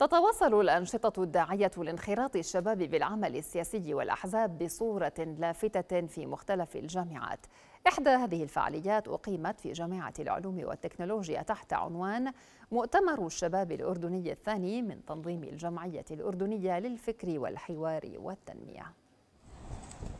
تتواصل الأنشطة الداعية لانخراط الشباب بالعمل السياسي والأحزاب بصورة لافتة في مختلف الجامعات إحدى هذه الفعاليات أقيمت في جامعة العلوم والتكنولوجيا تحت عنوان مؤتمر الشباب الأردني الثاني من تنظيم الجمعية الأردنية للفكر والحوار والتنمية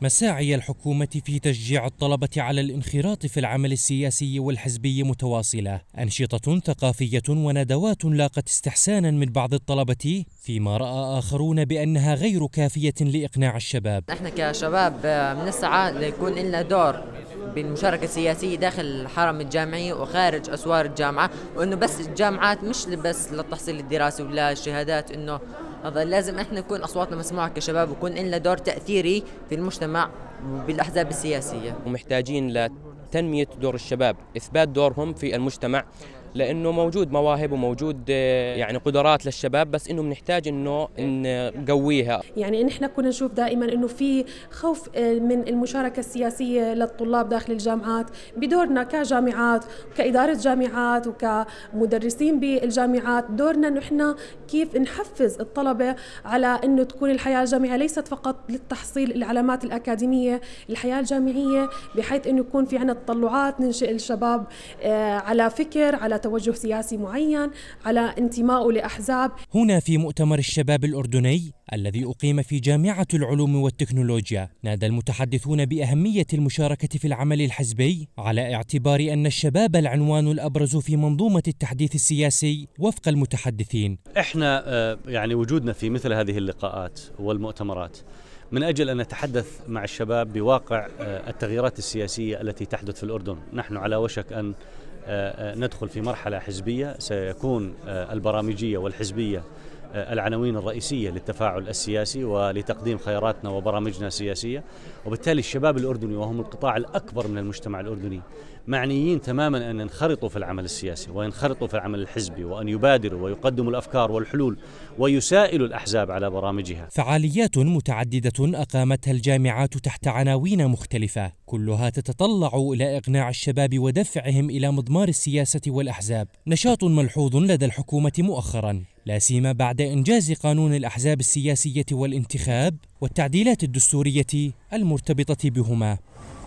مساعي الحكومة في تشجيع الطلبة على الانخراط في العمل السياسي والحزبي متواصلة أنشطة ثقافية وندوات لاقت استحسانا من بعض الطلبة فيما رأى آخرون بأنها غير كافية لإقناع الشباب نحن كشباب بنسعى آه، ليكون لنا دور بالمشاركة السياسية داخل الحرم الجامعي وخارج أسوار الجامعة وأنه بس الجامعات مش بس للتحصيل الدراسي ولا الشهادات أنه هذا لازم احنا نكون اصواتنا مسموعه كشباب ويكون لنا دور تاثيري في المجتمع بالاحزاب السياسيه ومحتاجين لتنميه دور الشباب اثبات دورهم في المجتمع لانه موجود مواهب وموجود آه، يعني قدرات للشباب بس انه بنحتاج انه نقويها يعني نحن كنا نشوف دائما انه في خوف آه، من المشاركه السياسيه للطلاب داخل الجامعات بدورنا كجامعات كاداره جامعات وكمدرسين بالجامعات دورنا نحن كيف نحفز الطلبه على انه تكون الحياه الجامعيه ليست فقط للتحصيل العلامات الاكاديميه الحياه الجامعيه بحيث انه يكون في عندنا تطلعات ننشئ الشباب آه، على فكر على توجه سياسي معين على انتمائه لأحزاب هنا في مؤتمر الشباب الأردني الذي أقيم في جامعة العلوم والتكنولوجيا نادى المتحدثون بأهمية المشاركة في العمل الحزبي على اعتبار أن الشباب العنوان الأبرز في منظومة التحديث السياسي وفق المتحدثين إحنا آه، يعني وجودنا في مثل هذه اللقاءات والمؤتمرات من اجل ان نتحدث مع الشباب بواقع آه، التغييرات السياسيه التي تحدث في الاردن، نحن على وشك ان آه، آه، ندخل في مرحلة حزبية سيكون آه، البرامجية والحزبية العناوين الرئيسية للتفاعل السياسي ولتقديم خياراتنا وبرامجنا السياسية وبالتالي الشباب الأردني وهم القطاع الأكبر من المجتمع الأردني معنيين تماما أن ينخرطوا في العمل السياسي وينخرطوا في العمل الحزبي وأن يبادروا ويقدموا الأفكار والحلول ويسائلوا الأحزاب على برامجها فعاليات متعددة أقامتها الجامعات تحت عناوين مختلفة كلها تتطلع إلى إقناع الشباب ودفعهم إلى مضمار السياسة والأحزاب نشاط ملحوظ لدى الحكومة مؤخرا لا سيما بعد إنجاز قانون الأحزاب السياسية والانتخاب والتعديلات الدستورية المرتبطة بهما